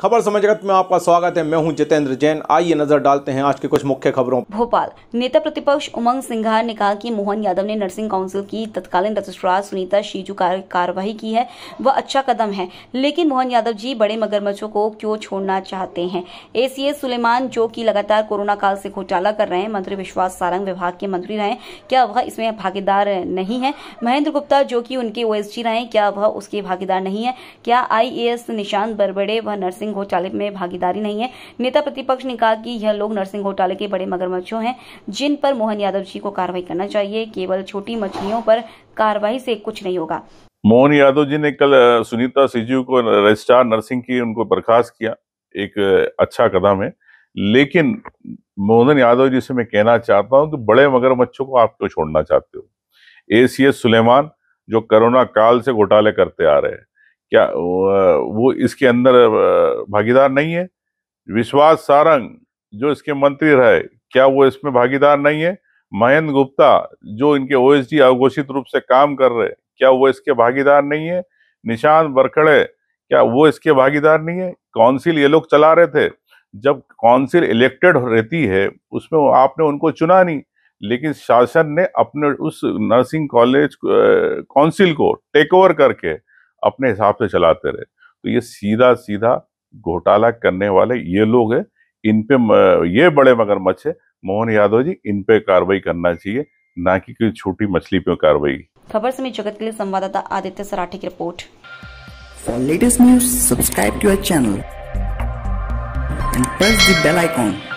खबर समय जगत में आपका स्वागत है मैं हूं जितेंद्र जैन आइए नजर डालते हैं आज की कुछ मुख्य खबरों भोपाल नेता प्रतिपक्ष उमंग सिंघार ने कहा कि मोहन यादव ने नर्सिंग काउंसिल की तत्कालीन रजिस्ट्रार सुनीता शीजू का कार्रवाई की है वह अच्छा कदम है लेकिन मोहन यादव जी बड़े मगरमच्छों को क्यों छोड़ना चाहते हैं एसीएस सुलेमान जो की लगातार कोरोना काल से घोटाला कर रहे हैं मंत्री विश्वास सारंग विभाग के मंत्री रहे क्या वह इसमें भागीदार नहीं है महेंद्र गुप्ता जो की उनके ओएसजी रहे क्या वह उसके भागीदार नहीं है क्या आईएएस निशांत बरबड़े वह नर्सिंग नर्सिंग घोटाले में भागीदारी नहीं है नेता प्रतिपक्ष ने कहा कि यह लोग नर्सिंग घोटाले के बड़े मगरमच्छों हैं जिन पर मोहन यादव जी को कार्रवाई करना चाहिए केवल छोटी मछलियों पर कार्रवाई से कुछ नहीं होगा मोहन यादव जी ने कल सुनीता सिजू को रजिस्ट्रार नर्सिंग की उनको बर्खास्त किया एक अच्छा कदम है लेकिन मोहन यादव जी से मैं कहना चाहता हूं कि बड़े मगरमच्छों को आप क्यों छोड़ना चाहते हो एसीएस सुलेमान जो कोरोना काल से घोटाले करते आ रहे हैं क्या वो इसके अंदर भागीदार नहीं है विश्वास सारंग जो इसके मंत्री रहे क्या वो इसमें भागीदार नहीं है महेंद्र गुप्ता जो इनके ओ ओएसडी अघोषित रूप से काम कर रहे क्या वो इसके भागीदार नहीं है निशान बरखड़े क्या वो इसके भागीदार नहीं है काउंसिल ये लोग चला रहे थे जब काउंसिल इलेक्टेड रहती है उसमें आपने उनको चुना नहीं लेकिन शासन ने अपने उस नर्सिंग कॉलेज काउंसिल को टेक ओवर करके अपने हिसाब से चलाते रहे तो ये सीधा सीधा घोटाला करने वाले ये लोग हैं इन पे ये बड़े मगरमच्छ है मोहन यादव जी इन पे कार्रवाई करना चाहिए ना कि कोई छोटी मछली पे कार्रवाई खबर समय जगत के लिए संवाददाता आदित्य सराठी की report for latest news subscribe to our channel and press the bell icon